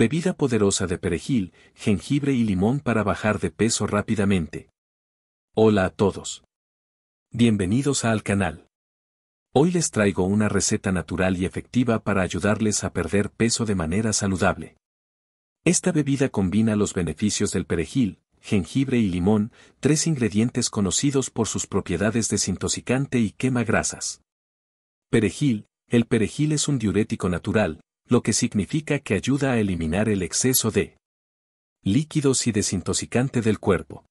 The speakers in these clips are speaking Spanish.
Bebida poderosa de perejil, jengibre y limón para bajar de peso rápidamente. Hola a todos. Bienvenidos al canal. Hoy les traigo una receta natural y efectiva para ayudarles a perder peso de manera saludable. Esta bebida combina los beneficios del perejil, jengibre y limón, tres ingredientes conocidos por sus propiedades desintoxicante y quema grasas. Perejil, el perejil es un diurético natural, lo que significa que ayuda a eliminar el exceso de líquidos y desintoxicante del cuerpo.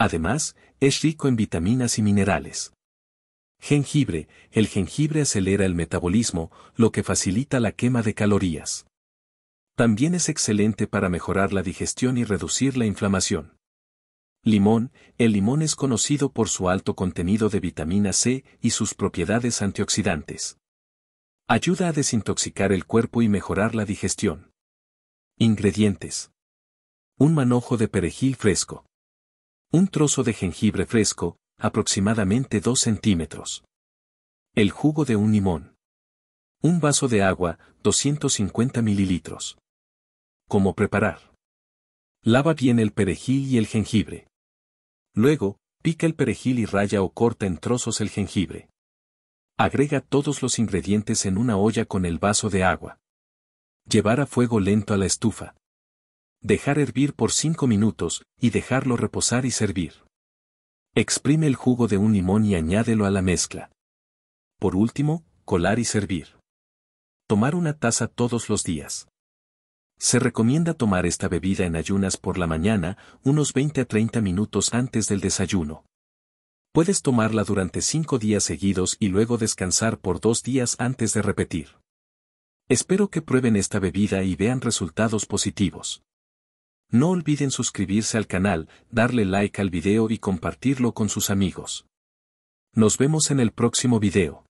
Además, es rico en vitaminas y minerales. Jengibre. El jengibre acelera el metabolismo, lo que facilita la quema de calorías. También es excelente para mejorar la digestión y reducir la inflamación. Limón. El limón es conocido por su alto contenido de vitamina C y sus propiedades antioxidantes. Ayuda a desintoxicar el cuerpo y mejorar la digestión. Ingredientes. Un manojo de perejil fresco. Un trozo de jengibre fresco, aproximadamente 2 centímetros. El jugo de un limón. Un vaso de agua, 250 mililitros. ¿Cómo preparar? Lava bien el perejil y el jengibre. Luego, pica el perejil y raya o corta en trozos el jengibre. Agrega todos los ingredientes en una olla con el vaso de agua. Llevar a fuego lento a la estufa. Dejar hervir por 5 minutos y dejarlo reposar y servir. Exprime el jugo de un limón y añádelo a la mezcla. Por último, colar y servir. Tomar una taza todos los días. Se recomienda tomar esta bebida en ayunas por la mañana, unos 20 a 30 minutos antes del desayuno. Puedes tomarla durante cinco días seguidos y luego descansar por dos días antes de repetir. Espero que prueben esta bebida y vean resultados positivos. No olviden suscribirse al canal, darle like al video y compartirlo con sus amigos. Nos vemos en el próximo video.